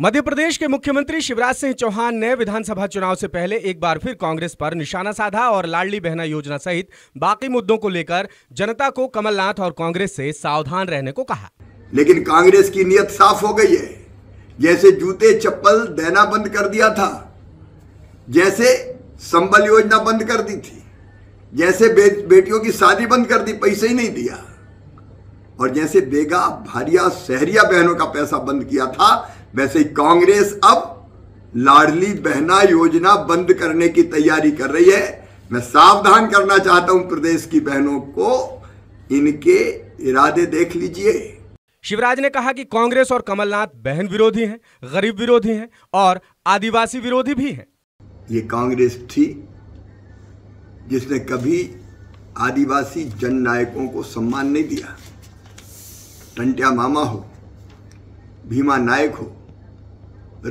मध्य प्रदेश के मुख्यमंत्री शिवराज सिंह चौहान ने विधानसभा चुनाव से पहले एक बार फिर कांग्रेस पर निशाना साधा और लाडली बहना योजना सहित बाकी मुद्दों को लेकर जनता को कमलनाथ और कांग्रेस से सावधान रहने को कहा लेकिन कांग्रेस की नीयत साफ हो गई है जैसे जूते चप्पल देना बंद कर दिया था जैसे संबल योजना बंद कर दी थी जैसे बे, बेटियों की शादी बंद कर दी पैसे ही नहीं दिया और जैसे बेगा भारिया सहरिया बहनों का पैसा बंद किया था वैसे ही कांग्रेस अब लाडली बहना योजना बंद करने की तैयारी कर रही है मैं सावधान करना चाहता हूं प्रदेश की बहनों को इनके इरादे देख लीजिए शिवराज ने कहा कि कांग्रेस और कमलनाथ बहन विरोधी हैं गरीब विरोधी हैं और आदिवासी विरोधी भी हैं ये कांग्रेस थी जिसने कभी आदिवासी जन नायकों को सम्मान नहीं दिया टंटिया मामा हो भीमा नायक हो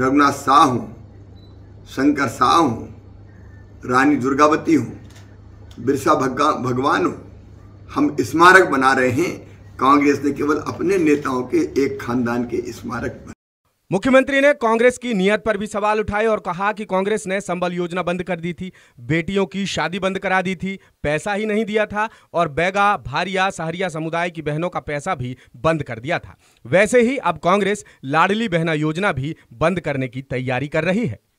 रघुनाथ शाह हूँ शंकर शाह हूँ रानी दुर्गावती हूँ बिरसा भगवान हूँ हम स्मारक बना रहे हैं कांग्रेस ने केवल अपने नेताओं के एक खानदान के स्मारक बना मुख्यमंत्री ने कांग्रेस की नीयत पर भी सवाल उठाए और कहा कि कांग्रेस ने संबल योजना बंद कर दी थी बेटियों की शादी बंद करा दी थी पैसा ही नहीं दिया था और बैगा भारिया सहरिया समुदाय की बहनों का पैसा भी बंद कर दिया था वैसे ही अब कांग्रेस लाडली बहना योजना भी बंद करने की तैयारी कर रही है